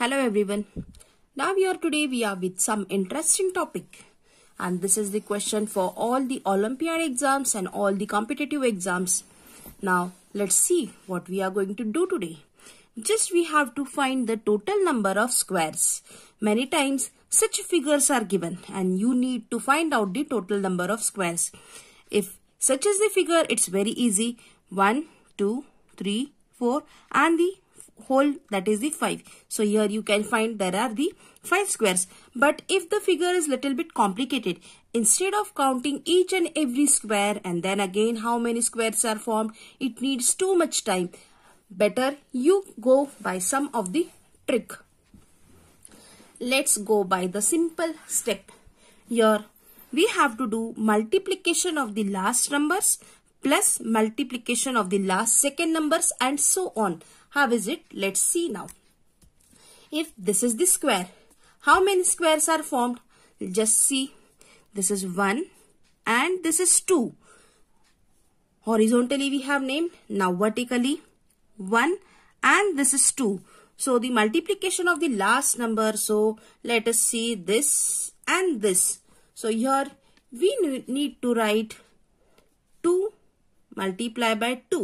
Hello everyone. Now here today we are with some interesting topic and this is the question for all the Olympiad exams and all the competitive exams. Now let's see what we are going to do today. Just we have to find the total number of squares. Many times such figures are given and you need to find out the total number of squares. If such is the figure it's very easy 1, 2, 3, 4 and the whole that is the 5. So here you can find there are the 5 squares. But if the figure is little bit complicated, instead of counting each and every square and then again how many squares are formed, it needs too much time. Better you go by some of the trick. Let's go by the simple step. Here we have to do multiplication of the last numbers plus multiplication of the last second numbers and so on. How is it? Let's see now. If this is the square, how many squares are formed? Just see. This is 1 and this is 2. Horizontally we have named. Now vertically 1 and this is 2. So the multiplication of the last number. So let us see this and this. So here we need to write multiply by 2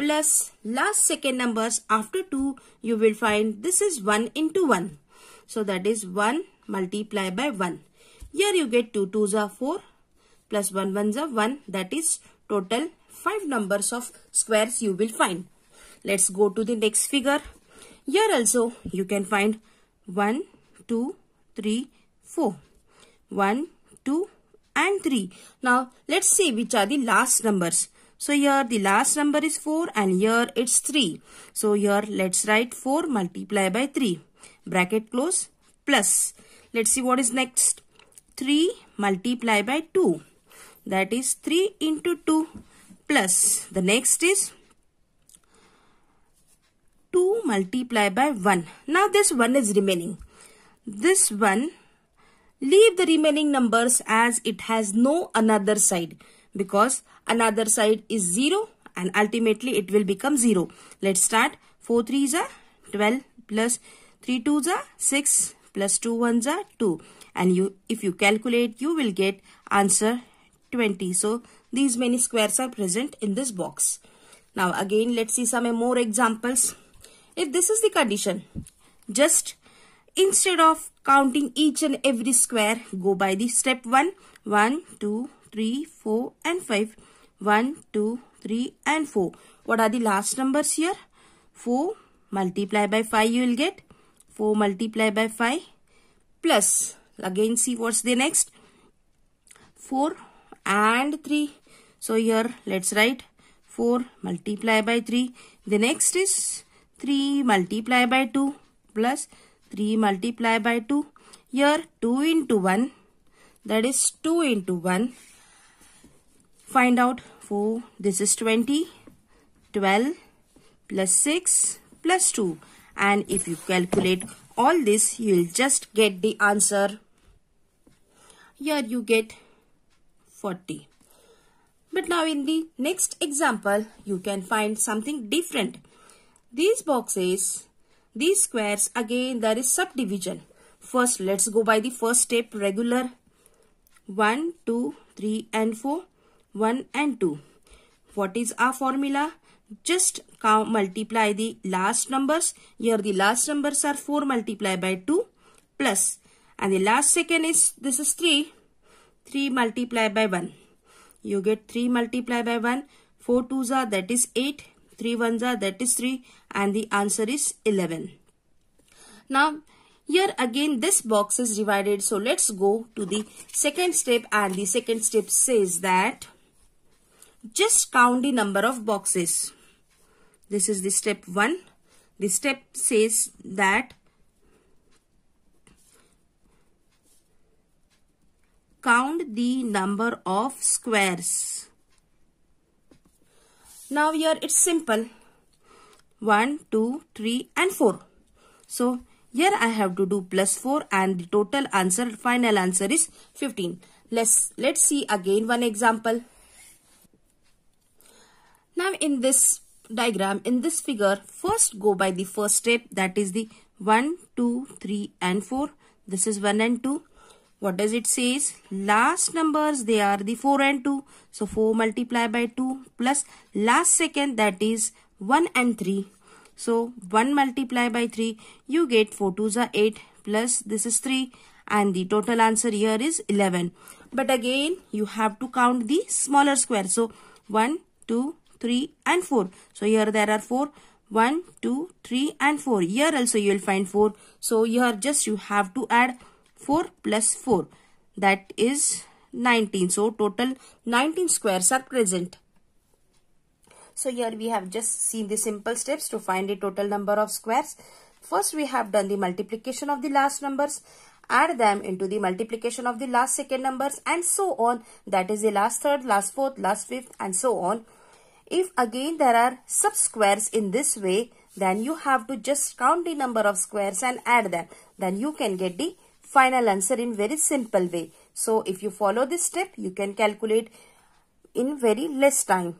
plus last second numbers after 2 you will find this is 1 into 1. So that is 1 multiply by 1. Here you get 2 2s are 4 plus 1 1s are 1 that is total 5 numbers of squares you will find. Let's go to the next figure. Here also you can find 1, 2, 3, 4. 1, 2, and 3. Now, let's see which are the last numbers. So, here the last number is 4 and here it's 3. So, here let's write 4 multiply by 3. Bracket close plus. Let's see what is next. 3 multiply by 2. That is 3 into 2 plus. The next is 2 multiply by 1. Now, this 1 is remaining. This 1 Leave the remaining numbers as it has no another side because another side is 0 and ultimately it will become 0. Let's start. 4 is are 12 plus 3 is are 6 plus 2 is are 2. And you, if you calculate, you will get answer 20. So, these many squares are present in this box. Now, again, let's see some more examples. If this is the condition, just instead of counting each and every square, go by the step 1. 1, 2, 3, 4 and 5. 1, 2, 3 and 4. What are the last numbers here? 4 multiply by 5 you will get. 4 multiply by 5 plus. Again see what's the next. 4 and 3. So here let's write 4 multiply by 3. The next is 3 multiply by 2 plus 3 multiply by 2. Here 2 into 1 that is 2 into 1. Find out 4 this is 20 12 plus 6 plus 2 and if you calculate all this you will just get the answer. Here you get 40. But now in the next example you can find something different. These boxes these squares again there is subdivision first let's go by the first step regular 1 2 3 and 4 1 and 2 what is our formula just count, multiply the last numbers here the last numbers are 4 multiplied by 2 plus and the last second is this is 3 3 multiplied by 1 you get 3 multiplied by 1 4 twos are that is 8 3 ones are that is 3 and the answer is 11. Now here again this box is divided so let's go to the second step and the second step says that just count the number of boxes. This is the step 1. The step says that count the number of squares. Now here it's simple. 1, 2, 3 and 4. So here I have to do plus 4 and the total answer, final answer is 15. Let's, let's see again one example. Now in this diagram, in this figure, first go by the first step that is the 1, 2, 3 and 4. This is 1 and 2. What does it says? Last numbers, they are the 4 and 2. So 4 multiply by 2 plus last second that is 1 and 3. So 1 multiply by 3, you get 4 2s are 8 plus this is 3 and the total answer here is 11. But again, you have to count the smaller square. So 1, 2, 3 and 4. So here there are 4. 1, 2, 3 and 4. Here also you will find 4. So here just you have to add 4 plus 4 that is 19. So total 19 squares are present. So here we have just seen the simple steps to find the total number of squares. First we have done the multiplication of the last numbers, add them into the multiplication of the last second numbers and so on. That is the last third, last fourth, last fifth and so on. If again there are sub squares in this way, then you have to just count the number of squares and add them. Then you can get the final answer in very simple way. So if you follow this step, you can calculate in very less time.